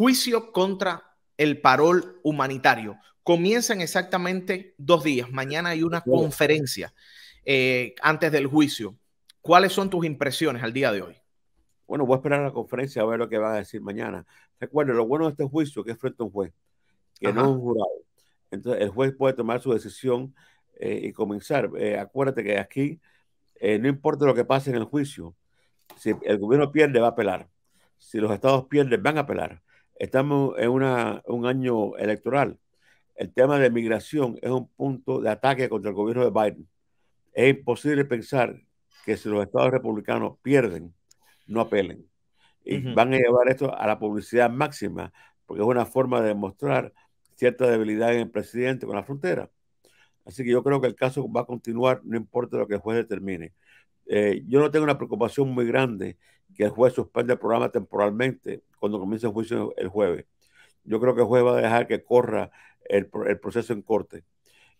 Juicio contra el parol humanitario. Comienzan exactamente dos días. Mañana hay una conferencia eh, antes del juicio. ¿Cuáles son tus impresiones al día de hoy? Bueno, voy a esperar la conferencia a ver lo que van a decir mañana. Recuerden, lo bueno de este juicio que es frente a un juez, que no es un jurado. Entonces, el juez puede tomar su decisión eh, y comenzar. Eh, acuérdate que aquí no importa lo que pase en el juicio, si el gobierno pierde, va a apelar. Si los estados pierden, van a apelar. Estamos en un año electoral. El tema de migración es un punto de ataque contra el gobierno de Biden. Es imposible pensar que si los estados republicanos pierden, no apelen. Y van a llevar esto a la publicidad máxima, porque es una forma de demostrar cierta debilidad en el presidente con la frontera. Así que yo creo que el caso va a continuar, no importa lo que el juez determine. Eh, yo no tengo una preocupación muy grande que el juez suspende el programa temporalmente cuando comience el juicio el jueves. Yo creo que el juez va a dejar que corra el, proceso en corte.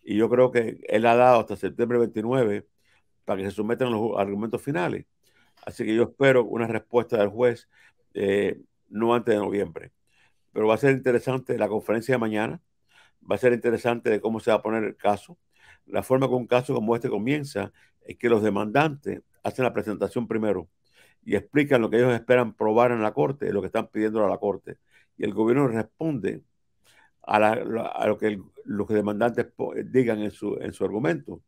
Y yo creo que él ha dado hasta septiembre 29 para que se sometan los argumentos finales. Así que yo espero una respuesta del juez eh, no antes de noviembre. Pero va a ser interesante la conferencia de mañana, va a ser interesante de cómo se va a poner el caso. La forma que un caso como este comienza es que los demandantes hacen la presentación primero y explican lo que ellos esperan probar en la Corte, lo que están pidiendo a la Corte. Y el gobierno responde a, lo que los demandantes eh, digan en su, en su argumento.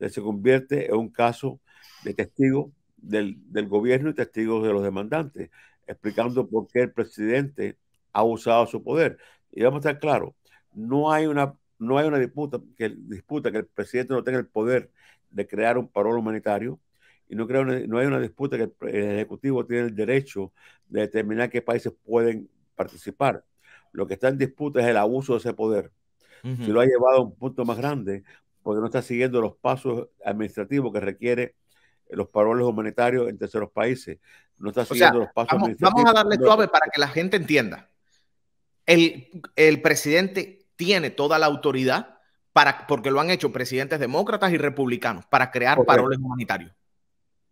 se convierte en un caso de testigo del, gobierno y testigos de los demandantes, explicando por qué el presidente ha usado su poder. Y vamos a estar claros, no hay una, no hay una disputa, que, disputa que el presidente no tenga el poder de crear un paro humanitario, y no, creo, no hay una disputa que el Ejecutivo tiene el derecho de determinar qué países pueden participar. Lo que está en disputa es el abuso de ese poder. Se lo ha llevado a un punto más grande, porque no está siguiendo los pasos administrativos que requiere los paroles humanitarios en terceros países. No está siguiendo los pasos vamos, administrativos. Vamos a darle suave para que la gente entienda. El, presidente tiene toda la autoridad para, porque lo han hecho presidentes demócratas y republicanos para crear paroles humanitarios.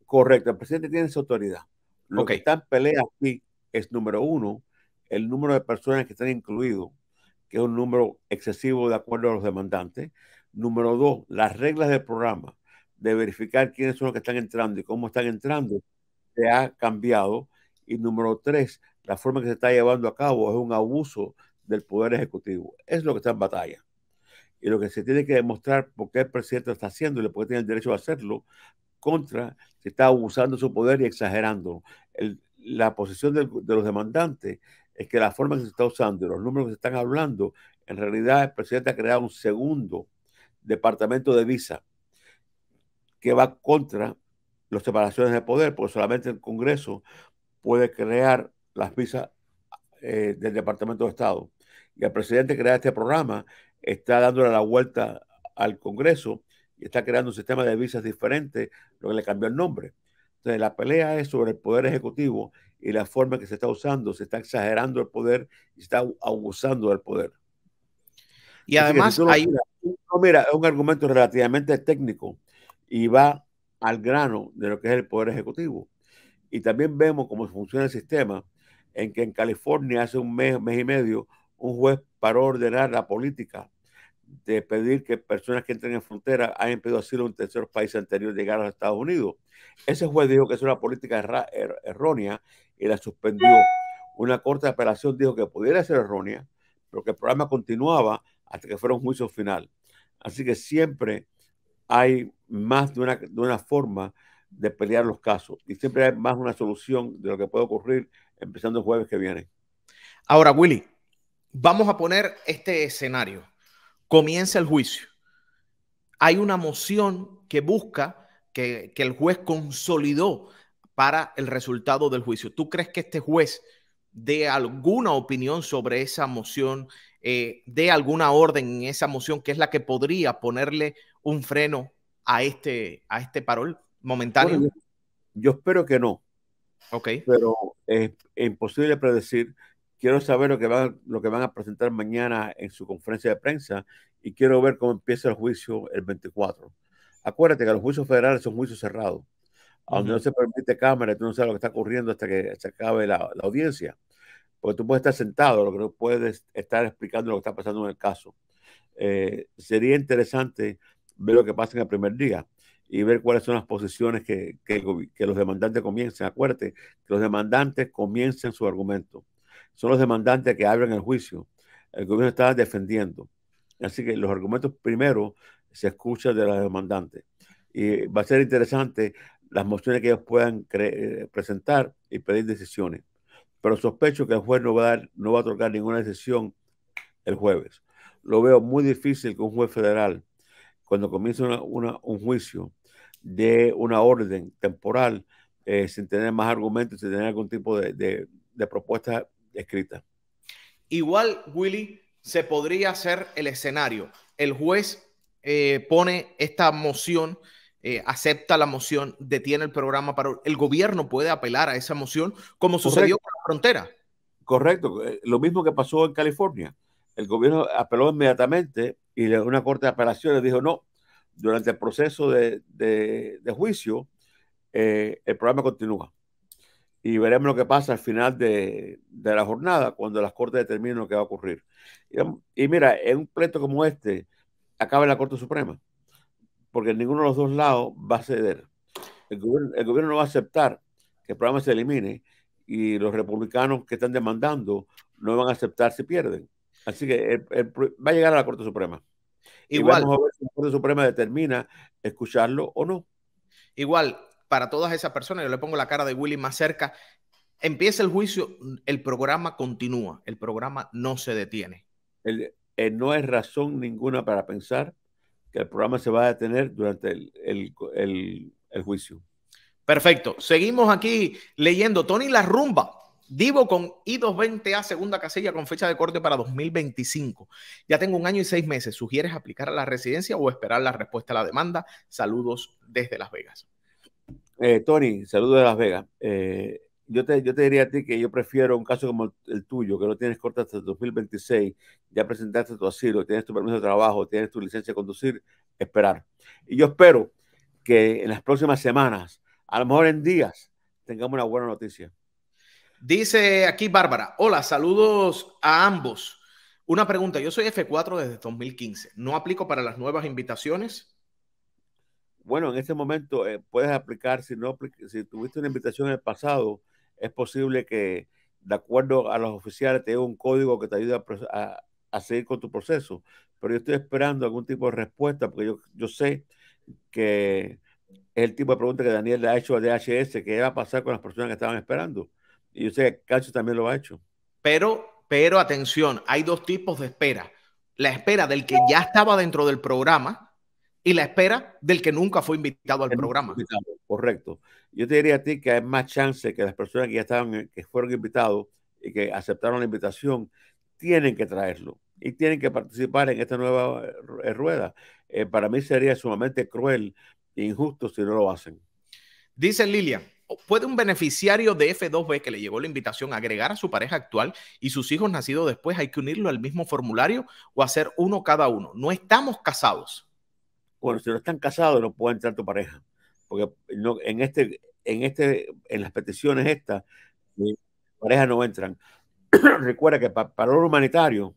Correcto, el presidente tiene su autoridad. Lo que está en pelea aquí es, número uno, el número de personas que están incluidos, que es un número excesivo de acuerdo a los demandantes. Número dos, las reglas del programa de verificar quiénes son los que están entrando y cómo están entrando se ha cambiado. Y número tres, la forma que se está llevando a cabo es un abuso del Poder Ejecutivo. Es lo que está en batalla. Y lo que se tiene que demostrar por qué el presidente lo está haciendo y por qué tiene el derecho a hacerlo, contra, se está abusando su poder y exagerando. la posición de, los demandantes es que la forma que se está usando y los números que se están hablando, en realidad el presidente ha creado un segundo departamento de visa que va contra las separaciones de poder, porque solamente el Congreso puede crear las visas eh, del Departamento de Estado. Y el presidente crea este programa, está dándole la vuelta al Congreso y está creando un sistema de visas diferente, lo que le cambió el nombre. Entonces, la pelea es sobre el poder ejecutivo y la forma que se está usando. Se está exagerando el poder y se está abusando del poder. Y además, hay... mira, es un argumento relativamente técnico y va al grano de lo que es el poder ejecutivo. Y también vemos cómo funciona el sistema, en que en California hace un mes, mes y medio, un juez paró ordenar la política de pedir que personas que entren en frontera hayan pedido asilo en terceros países anteriores llegar a Estados Unidos. Ese juez dijo que es una política er, errónea y la suspendió. Una corte de apelación dijo que pudiera ser errónea, pero que el programa continuaba hasta que fuera un juicio final. Así que siempre hay más de una, de una forma de pelear los casos y siempre hay más una solución de lo que puede ocurrir empezando el jueves que viene. Ahora, Willy, vamos a poner este escenario comienza el juicio. Hay una moción que busca que, el juez consolidó para el resultado del juicio. ¿Tú crees que este juez dé alguna opinión sobre esa moción, eh, dé alguna orden en esa moción que es la que podría ponerle un freno a este, a este parol momentáneo? yo, espero que no. Pero es imposible predecir quiero saber lo que, van, lo que van a presentar mañana en su conferencia de prensa y quiero ver cómo empieza el juicio el 24. Acuérdate que los juicios federales son juicios cerrados, Aunque no se permite cámara, tú no sabes lo que está ocurriendo hasta que se acabe la, audiencia, porque tú puedes estar sentado, lo que no puedes estar explicando lo que está pasando en el caso. Eh, sería interesante ver lo que pasa en el primer día y ver cuáles son las posiciones que, los demandantes comienzan. Acuérdate que los demandantes comiencen su argumento son los demandantes que abren el juicio. El gobierno está defendiendo. Así que los argumentos primero se escuchan de los demandantes. Y va a ser interesante las mociones que ellos puedan eh, presentar y pedir decisiones. Pero sospecho que el juez no va a, dar, no va a tocar ninguna decisión el jueves. Lo veo muy difícil que un juez federal, cuando comienza una, un juicio, de una orden temporal eh, sin tener más argumentos, sin tener algún tipo de, de, de propuesta escrita. Igual, Willy, se podría hacer el escenario. El juez eh, pone esta moción, eh, acepta la moción, detiene el programa para... El gobierno puede apelar a esa moción como sucedió con la frontera. Correcto, eh, lo mismo que pasó en California. El gobierno apeló inmediatamente y una corte de apelaciones dijo no. Durante el proceso de, juicio, el programa continúa y veremos lo que pasa al final de, la jornada, cuando las cortes determinen lo que va a ocurrir. Y, mira, en un pleito como este, acaba la Corte Suprema, porque ninguno de los dos lados va a ceder. El gobierno, no va a aceptar que el programa se elimine y los republicanos que están demandando no van a aceptar si pierden. Así que va a llegar a la Corte Suprema. Igual. vamos a ver si la Corte Suprema determina escucharlo o no. Igual, para todas esas personas, yo le pongo la cara de Willy más cerca, empieza el juicio, el programa continúa, el programa no se detiene. Eh, no hay razón ninguna para pensar que el programa se va a detener durante el, juicio. Perfecto, seguimos aquí leyendo. Tony La Rumba, Divo con I220A, segunda casilla con fecha de corte para 2025. Ya tengo un año y seis meses. ¿Sugieres aplicar a la residencia o esperar la respuesta a la demanda? Saludos desde Las Vegas. Eh, Tony, saludos de Las Vegas. Eh, yo, te, diría a ti que yo prefiero un caso como el, tuyo, que no tienes corta hasta el 2026, ya presentaste tu asilo, tienes tu permiso de trabajo, tienes tu licencia de conducir, esperar. Y yo espero que en las próximas semanas, a lo mejor en días, tengamos una buena noticia. Dice aquí Bárbara, hola, saludos a ambos. Una pregunta, yo soy F4 desde 2015, ¿no aplico para las nuevas invitaciones? bueno, en este momento eh, puedes aplicar, si, no, si tuviste una invitación en el pasado, es posible que de acuerdo a los oficiales te dé un código que te ayude a, seguir con tu proceso. Pero yo estoy esperando algún tipo de respuesta porque yo, sé que es el tipo de pregunta que Daniel le ha hecho a DHS, que va a pasar con las personas que estaban esperando. Y yo sé que Cacho también lo ha hecho. Pero, pero atención, hay dos tipos de espera. La espera del que ya estaba dentro del programa, y la espera del que nunca fue invitado al programa. correcto. Yo te diría a ti que hay más chance que las personas que ya estaban, eh, que fueron invitados y que aceptaron la invitación, tienen que traerlo y tienen que participar en esta nueva eh, rueda. Eh, para mí sería sumamente cruel e injusto si no lo hacen. Dice Lilia, ¿Puede un beneficiario de F2B que le llegó la invitación agregar a su pareja actual y sus hijos nacidos después? ¿Hay que unirlo al mismo formulario o hacer uno cada uno? No estamos casados. Bueno, si no están casados, no puede entrar tu pareja. Porque no, en, este, en, este, en las peticiones estas, eh, parejas no entran. Recuerda que para, lo humanitario,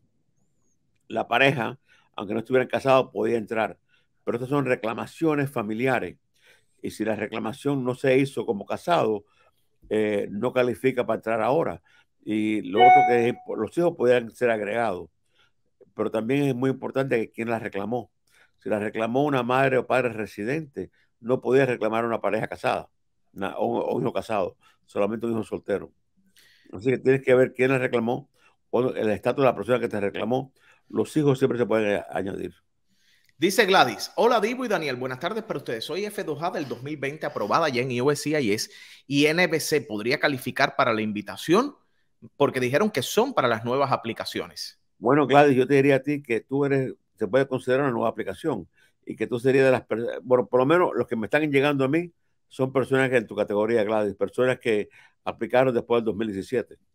la pareja, aunque no estuvieran casados, podía entrar. Pero estas son reclamaciones familiares. Y si la reclamación no se hizo como casado, eh, no califica para entrar ahora. Y lo otro que es, los hijos podían ser agregados. Pero también es muy importante que quien la reclamó. Si la reclamó una madre o padre residente, no podía reclamar una pareja casada o, un hijo casado, solamente un hijo soltero. Así que tienes que ver quién la reclamó, el estatus de la persona que te reclamó. Los hijos siempre se pueden eh, añadir. Dice Gladys, hola Divo y Daniel, buenas tardes para ustedes. Soy F2A del 2020 aprobada ya en IOSCIS y NBC. ¿Podría calificar para la invitación? Porque dijeron que son para las nuevas aplicaciones. Bueno, Gladys, yo te diría a ti que tú eres se puede considerar una nueva aplicación y que tú serías de las personas, bueno, por lo menos los que me están llegando a mí son personas que en tu categoría, Gladys, personas que aplicaron después del 2017.